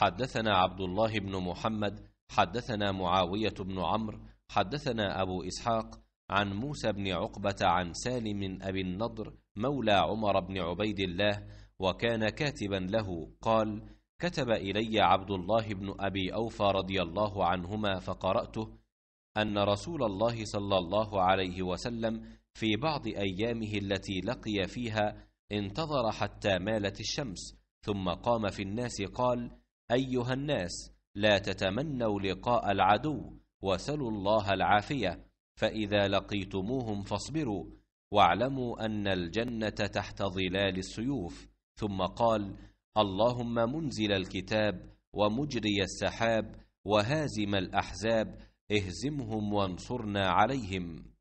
حدثنا عبد الله بن محمد حدثنا معاوية بن عمرو حدثنا أبو إسحاق عن موسى بن عقبة عن سالم أبي النضر مولى عمر بن عبيد الله وكان كاتبا له قال كتب إلي عبد الله بن أبي أوفى رضي الله عنهما فقرأته أن رسول الله صلى الله عليه وسلم في بعض أيامه التي لقي فيها انتظر حتى مالت الشمس ثم قام في الناس قال أيها الناس لا تتمنوا لقاء العدو وسلوا الله العافية فإذا لقيتموهم فاصبروا واعلموا أن الجنة تحت ظلال السيوف ثم قال اللهم منزل الكتاب ومجري السحاب وهازم الأحزاب اهزمهم وانصرنا عليهم